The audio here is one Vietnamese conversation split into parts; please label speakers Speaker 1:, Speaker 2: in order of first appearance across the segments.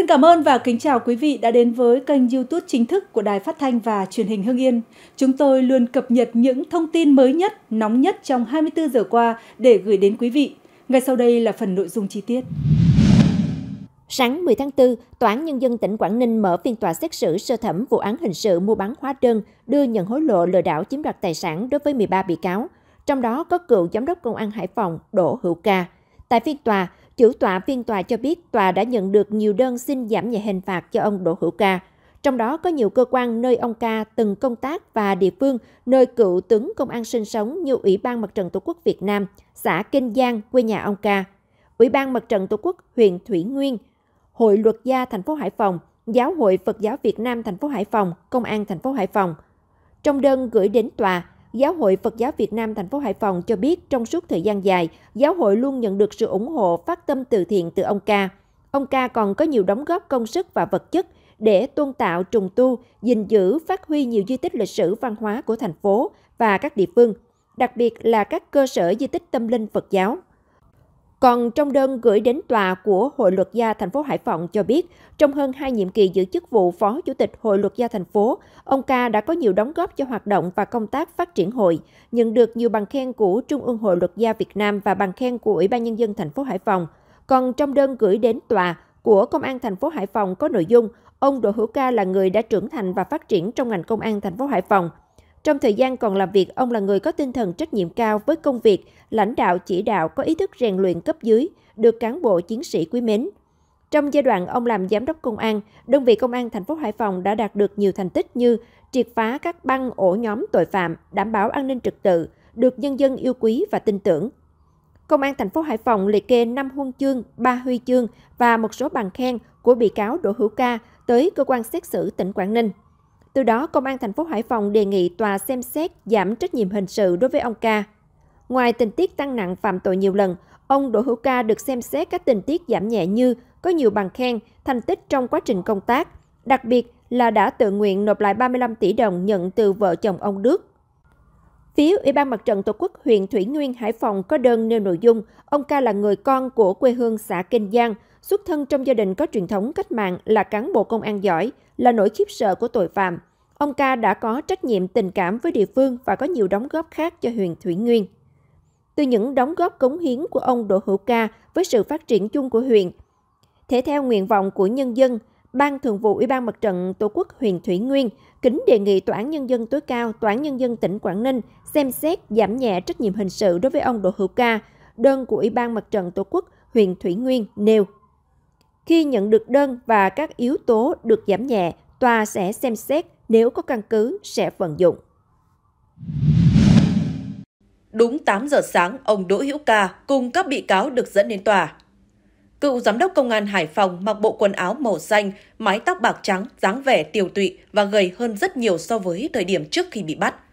Speaker 1: Xin cảm ơn và kính chào quý vị đã đến với kênh YouTube chính thức của Đài Phát thanh và Truyền hình Hưng Yên. Chúng tôi luôn cập nhật những thông tin mới nhất, nóng nhất trong 24 giờ qua để gửi đến quý vị.
Speaker 2: Ngay sau đây là phần nội dung chi tiết. Sáng 10 tháng 4, Tòa án Nhân dân tỉnh Quảng Ninh mở phiên tòa xét xử sơ thẩm vụ án hình sự mua bán hóa đơn, đưa nhận hối lộ lừa đảo chiếm đoạt tài sản đối với 13 bị cáo, trong đó có cựu giám đốc công an Hải Phòng Đỗ Hữu Ca. Tại phiên tòa, Chủ tọa phiên tòa cho biết tòa đã nhận được nhiều đơn xin giảm nhẹ hình phạt cho ông Đỗ Hữu Ca. Trong đó có nhiều cơ quan nơi ông Ca từng công tác và địa phương nơi cựu tướng công an sinh sống như Ủy ban Mặt trận Tổ quốc Việt Nam, xã Kinh Giang, quê nhà ông Ca, Ủy ban Mặt trận Tổ quốc huyện Thủy Nguyên, Hội luật gia thành phố Hải Phòng, Giáo hội Phật giáo Việt Nam thành phố Hải Phòng, Công an thành phố Hải Phòng. Trong đơn gửi đến tòa, Giáo hội Phật giáo Việt Nam thành phố Hải Phòng cho biết trong suốt thời gian dài, giáo hội luôn nhận được sự ủng hộ phát tâm từ thiện từ ông ca. Ông ca còn có nhiều đóng góp công sức và vật chất để tôn tạo trùng tu, gìn giữ, phát huy nhiều di tích lịch sử văn hóa của thành phố và các địa phương, đặc biệt là các cơ sở di tích tâm linh Phật giáo. Còn trong đơn gửi đến tòa của Hội luật gia thành phố Hải Phòng cho biết, trong hơn hai nhiệm kỳ giữ chức vụ Phó Chủ tịch Hội luật gia thành phố, ông Ca đã có nhiều đóng góp cho hoạt động và công tác phát triển hội, nhận được nhiều bằng khen của Trung ương Hội luật gia Việt Nam và bằng khen của Ủy ban nhân dân thành phố Hải Phòng. Còn trong đơn gửi đến tòa của Công an thành phố Hải Phòng có nội dung ông Đỗ Hữu Ca là người đã trưởng thành và phát triển trong ngành công an thành phố Hải Phòng – trong thời gian còn làm việc, ông là người có tinh thần trách nhiệm cao với công việc, lãnh đạo chỉ đạo có ý thức rèn luyện cấp dưới, được cán bộ chiến sĩ quý mến. Trong giai đoạn ông làm giám đốc công an, đơn vị công an thành phố Hải Phòng đã đạt được nhiều thành tích như triệt phá các băng ổ nhóm tội phạm, đảm bảo an ninh trật tự, được nhân dân yêu quý và tin tưởng. Công an thành phố Hải Phòng liệt kê 5 huân chương, 3 huy chương và một số bằng khen của bị cáo Đỗ Hữu Ca tới cơ quan xét xử tỉnh Quảng Ninh. Từ đó, Công an thành phố Hải Phòng đề nghị tòa xem xét giảm trách nhiệm hình sự đối với ông Ca. Ngoài tình tiết tăng nặng phạm tội nhiều lần, ông Đỗ Hữu Ca được xem xét các tình tiết giảm nhẹ như có nhiều bằng khen, thành tích trong quá trình công tác, đặc biệt là đã tự nguyện nộp lại 35 tỷ đồng nhận từ vợ chồng ông Đức. Phía Ủy ban Mặt trận Tổ quốc huyện Thủy Nguyên, Hải Phòng có đơn nêu nội dung ông Ca là người con của quê hương xã kinh Giang, xuất thân trong gia đình có truyền thống cách mạng là cán bộ công an giỏi, là nỗi khiếp sợ của tội phạm – Ông Ca đã có trách nhiệm tình cảm với địa phương và có nhiều đóng góp khác cho huyện Thủy Nguyên. Từ những đóng góp cống hiến của ông Đỗ Hữu Ca với sự phát triển chung của huyện, thể theo nguyện vọng của nhân dân, Ban Thường vụ Ủy ban Mặt trận Tổ quốc huyện Thủy Nguyên kính đề nghị Tòa án Nhân dân tối cao, Tòa án Nhân dân tỉnh Quảng Ninh xem xét giảm nhẹ trách nhiệm hình sự đối với ông Đỗ Hữu Ca, đơn của Ủy ban Mặt trận Tổ quốc huyện Thủy Nguyên nêu. Khi nhận được đơn và các yếu tố được giảm nhẹ, Tòa sẽ xem xét nếu có căn cứ sẽ vận dụng.
Speaker 3: Đúng 8 giờ sáng, ông Đỗ Hữu Ca cùng các bị cáo được dẫn đến tòa. Cựu giám đốc công an Hải Phòng mặc bộ quần áo màu xanh, mái tóc bạc trắng, dáng vẻ tiều tụy và gầy hơn rất nhiều so với thời điểm trước khi bị bắt –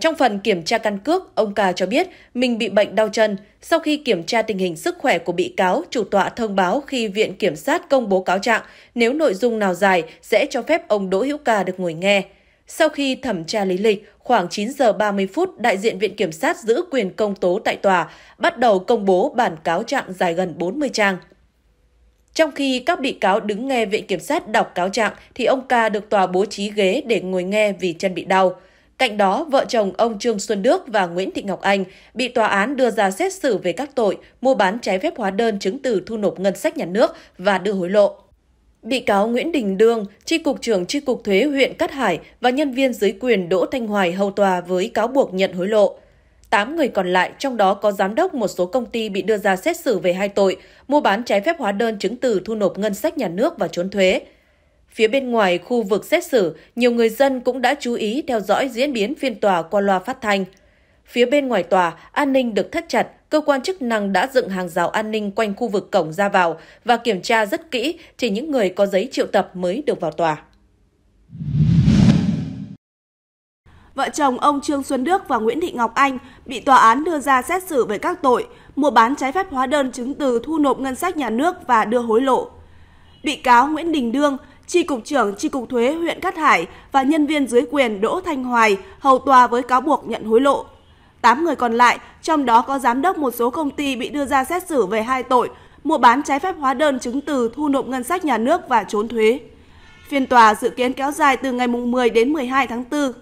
Speaker 3: trong phần kiểm tra căn cước, ông ca cho biết mình bị bệnh đau chân. Sau khi kiểm tra tình hình sức khỏe của bị cáo, chủ tọa thông báo khi Viện Kiểm sát công bố cáo trạng, nếu nội dung nào dài sẽ cho phép ông Đỗ Hữu ca được ngồi nghe. Sau khi thẩm tra lý lịch, khoảng 9 giờ 30 phút, đại diện Viện Kiểm sát giữ quyền công tố tại tòa, bắt đầu công bố bản cáo trạng dài gần 40 trang. Trong khi các bị cáo đứng nghe Viện Kiểm sát đọc cáo trạng, thì ông Ca được tòa bố trí ghế để ngồi nghe vì chân bị đau. Cạnh đó, vợ chồng ông Trương Xuân Đức và Nguyễn Thị Ngọc Anh bị tòa án đưa ra xét xử về các tội mua bán trái phép hóa đơn chứng từ thu nộp ngân sách nhà nước và đưa hối lộ. Bị cáo Nguyễn Đình Đương, tri cục trưởng tri cục thuế huyện Cát Hải và nhân viên dưới quyền Đỗ Thanh Hoài hầu tòa với cáo buộc nhận hối lộ. Tám người còn lại, trong đó có giám đốc một số công ty bị đưa ra xét xử về hai tội mua bán trái phép hóa đơn chứng từ thu nộp ngân sách nhà nước và trốn thuế. Phía bên ngoài khu vực xét xử, nhiều người dân cũng đã chú ý theo dõi diễn biến phiên tòa qua loa phát thanh. Phía bên ngoài tòa, an ninh được thắt chặt, cơ quan chức năng đã dựng hàng rào an ninh quanh khu vực cổng ra vào và kiểm tra rất kỹ, chỉ những người có giấy triệu tập mới được vào tòa.
Speaker 1: Vợ chồng ông Trương Xuân Đức và Nguyễn Thị Ngọc Anh bị tòa án đưa ra xét xử về các tội mua bán trái phép hóa đơn chứng từ thu nộp ngân sách nhà nước và đưa hối lộ. Bị cáo Nguyễn Đình Đương Tri Cục trưởng Tri Cục Thuế huyện Cát Hải và nhân viên dưới quyền Đỗ Thanh Hoài hầu tòa với cáo buộc nhận hối lộ. Tám người còn lại, trong đó có giám đốc một số công ty bị đưa ra xét xử về hai tội mua bán trái phép hóa đơn chứng từ thu nộp ngân sách nhà nước và trốn thuế. Phiên tòa dự kiến kéo dài từ ngày 10 đến 12 tháng 4.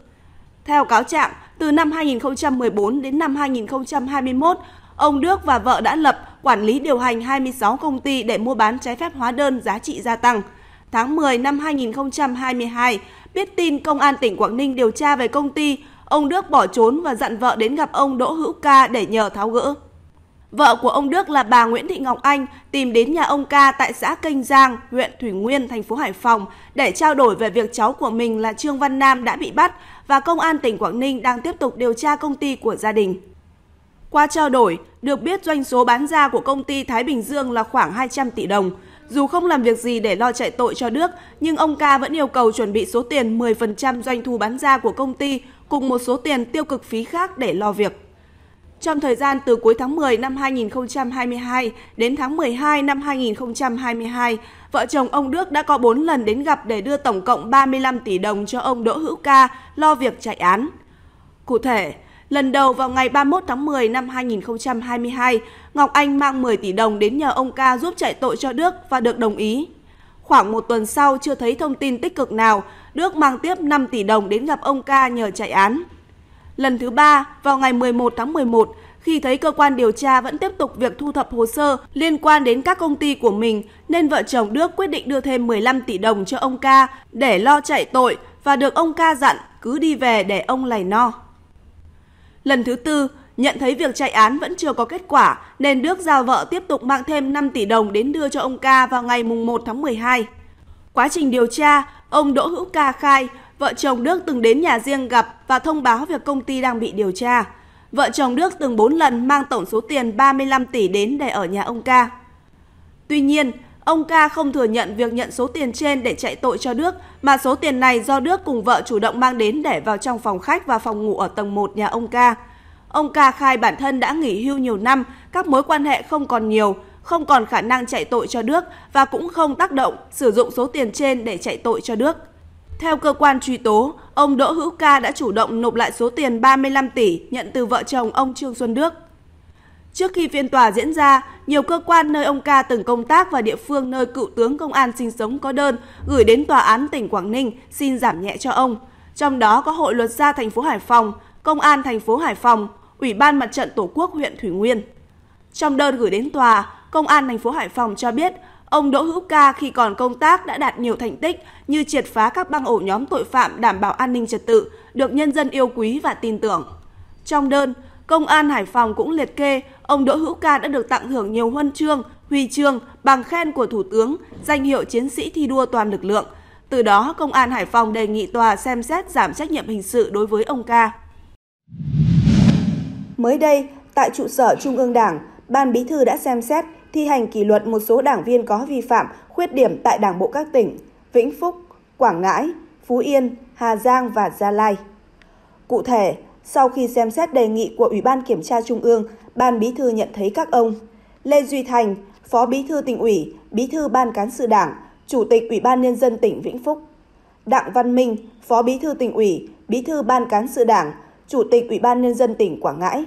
Speaker 1: Theo cáo trạng, từ năm 2014 đến năm 2021, ông Đức và vợ đã lập, quản lý điều hành 26 công ty để mua bán trái phép hóa đơn giá trị gia tăng – tháng 10 năm 2022, biết tin công an tỉnh Quảng Ninh điều tra về công ty, ông Đức bỏ trốn và dặn vợ đến gặp ông Đỗ Hữu Ca để nhờ tháo gỡ. Vợ của ông Đức là bà Nguyễn Thị Ngọc Anh tìm đến nhà ông Ca tại xã Kênh Giang, huyện Thủy Nguyên, thành phố Hải Phòng để trao đổi về việc cháu của mình là Trương Văn Nam đã bị bắt và công an tỉnh Quảng Ninh đang tiếp tục điều tra công ty của gia đình. Qua trao đổi, được biết doanh số bán ra của công ty Thái Bình Dương là khoảng 200 tỷ đồng – dù không làm việc gì để lo chạy tội cho Đức, nhưng ông Ca vẫn yêu cầu chuẩn bị số tiền 10% doanh thu bán ra của công ty cùng một số tiền tiêu cực phí khác để lo việc. Trong thời gian từ cuối tháng 10 năm 2022 đến tháng 12 năm 2022, vợ chồng ông Đức đã có 4 lần đến gặp để đưa tổng cộng 35 tỷ đồng cho ông Đỗ Hữu Ca lo việc chạy án. Cụ thể, Lần đầu vào ngày 31 tháng 10 năm 2022, Ngọc Anh mang 10 tỷ đồng đến nhờ ông ca giúp chạy tội cho Đức và được đồng ý. Khoảng một tuần sau chưa thấy thông tin tích cực nào, Đức mang tiếp 5 tỷ đồng đến gặp ông ca nhờ chạy án. Lần thứ ba, vào ngày 11 tháng 11, khi thấy cơ quan điều tra vẫn tiếp tục việc thu thập hồ sơ liên quan đến các công ty của mình, nên vợ chồng Đức quyết định đưa thêm 15 tỷ đồng cho ông ca để lo chạy tội và được ông ca dặn cứ đi về để ông lầy no. Lần thứ tư, nhận thấy việc chạy án vẫn chưa có kết quả nên Đức giao vợ tiếp tục mang thêm 5 tỷ đồng đến đưa cho ông Ca vào ngày mùng 1 tháng 12. Quá trình điều tra, ông Đỗ Hữu Ca khai vợ chồng Đức từng đến nhà riêng gặp và thông báo việc công ty đang bị điều tra. Vợ chồng Đức từng 4 lần mang tổng số tiền 35 tỷ đến để ở nhà ông Ca. Tuy nhiên, Ông ca không thừa nhận việc nhận số tiền trên để chạy tội cho Đức, mà số tiền này do Đức cùng vợ chủ động mang đến để vào trong phòng khách và phòng ngủ ở tầng 1 nhà ông ca. Ông ca khai bản thân đã nghỉ hưu nhiều năm, các mối quan hệ không còn nhiều, không còn khả năng chạy tội cho Đức và cũng không tác động sử dụng số tiền trên để chạy tội cho Đức. Theo cơ quan truy tố, ông Đỗ Hữu Ca đã chủ động nộp lại số tiền 35 tỷ nhận từ vợ chồng ông Trương Xuân Đức. Trước khi phiên tòa diễn ra, nhiều cơ quan nơi ông ca từng công tác và địa phương nơi cựu tướng công an sinh sống có đơn gửi đến tòa án tỉnh Quảng Ninh xin giảm nhẹ cho ông. Trong đó có Hội luật gia thành phố Hải Phòng, Công an thành phố Hải Phòng, Ủy ban Mặt trận Tổ quốc huyện Thủy Nguyên. Trong đơn gửi đến tòa, Công an thành phố Hải Phòng cho biết ông Đỗ Hữu Ca khi còn công tác đã đạt nhiều thành tích như triệt phá các băng ổ nhóm tội phạm đảm bảo an ninh trật tự, được nhân dân yêu quý và tin tưởng. Trong đơn, Công an Hải Phòng cũng liệt kê ông Đỗ Hữu Ca đã được tặng thưởng nhiều huân chương, huy chương, bằng khen của Thủ tướng, danh hiệu chiến sĩ thi đua toàn lực lượng. Từ đó, Công an Hải Phòng đề nghị tòa xem xét giảm trách nhiệm hình sự đối với ông Ca. Mới đây, tại trụ sở Trung ương Đảng, Ban Bí thư đã xem xét thi hành kỷ luật một số đảng viên có vi phạm, khuyết điểm tại Đảng bộ các tỉnh Vĩnh Phúc, Quảng Ngãi, Phú Yên, Hà Giang và Gia Lai. Cụ thể, sau khi xem xét đề nghị của Ủy ban Kiểm tra Trung ương, Ban Bí thư nhận thấy các ông Lê Duy Thành, Phó Bí thư tỉnh ủy, Bí thư Ban Cán sự Đảng, Chủ tịch Ủy ban Nhân dân tỉnh Vĩnh Phúc, Đặng Văn Minh, Phó Bí thư tỉnh ủy, Bí thư Ban Cán sự Đảng, Chủ tịch Ủy ban Nhân dân tỉnh Quảng Ngãi,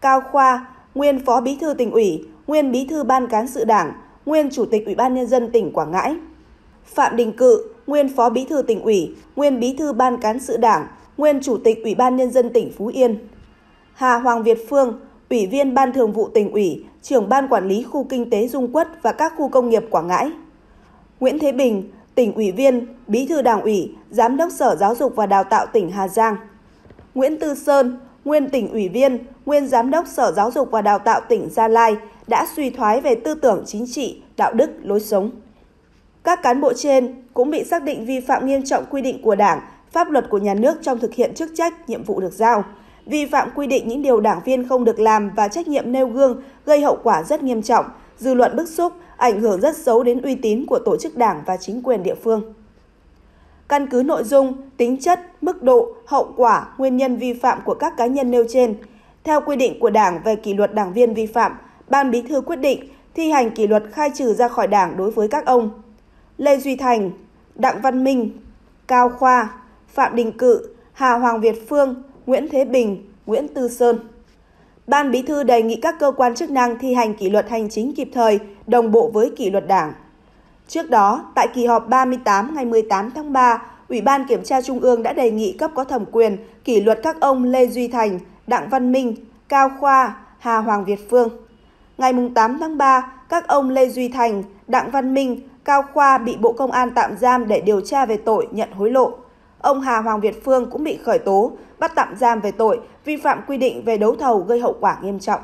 Speaker 1: Cao Khoa, nguyên Phó Bí thư tỉnh ủy, nguyên Bí thư Ban Cán sự Đảng, nguyên Chủ tịch Ủy ban Nhân dân tỉnh Quảng Ngãi, Phạm Đình Cự, nguyên Phó Bí thư tỉnh ủy, nguyên Bí thư Ban Cán sự Đảng, nguyên Chủ tịch Ủy ban Nhân dân tỉnh Phú Yên. Hà Hoàng Việt Phương, Ủy viên Ban Thường vụ tỉnh ủy, trưởng Ban Quản lý Khu Kinh tế Dung Quất và các khu công nghiệp Quảng Ngãi. Nguyễn Thế Bình, tỉnh ủy viên, bí thư đảng ủy, giám đốc Sở Giáo dục và Đào tạo tỉnh Hà Giang. Nguyễn Tư Sơn, nguyên tỉnh ủy viên, nguyên giám đốc Sở Giáo dục và Đào tạo tỉnh Gia Lai đã suy thoái về tư tưởng chính trị, đạo đức, lối sống. Các cán bộ trên cũng bị xác định vi phạm nghiêm trọng quy định của Đảng pháp luật của nhà nước trong thực hiện chức trách, nhiệm vụ được giao. Vi phạm quy định những điều đảng viên không được làm và trách nhiệm nêu gương gây hậu quả rất nghiêm trọng, dư luận bức xúc, ảnh hưởng rất xấu đến uy tín của tổ chức đảng và chính quyền địa phương. Căn cứ nội dung, tính chất, mức độ, hậu quả, nguyên nhân vi phạm của các cá nhân nêu trên, theo quy định của Đảng về kỷ luật đảng viên vi phạm, Ban Bí thư quyết định thi hành kỷ luật khai trừ ra khỏi Đảng đối với các ông Lê Duy Thành, Đặng Văn Minh, Cao Khoa, Phạm Đình Cự, Hà Hoàng Việt Phương, Nguyễn Thế Bình, Nguyễn Tư Sơn. Ban Bí thư đề nghị các cơ quan chức năng thi hành kỷ luật hành chính kịp thời, đồng bộ với kỷ luật Đảng. Trước đó, tại kỳ họp 38 ngày 18 tháng 3, Ủy ban Kiểm tra Trung ương đã đề nghị cấp có thẩm quyền kỷ luật các ông Lê Duy Thành, Đặng Văn Minh, Cao Khoa, Hà Hoàng Việt Phương. Ngày 8 tháng 3, các ông Lê Duy Thành, Đặng Văn Minh, Cao Khoa bị Bộ Công an tạm giam để điều tra về tội nhận hối lộ. Ông Hà Hoàng Việt Phương cũng bị khởi tố, bắt tạm giam về tội vi phạm quy định về đấu thầu gây hậu quả nghiêm trọng.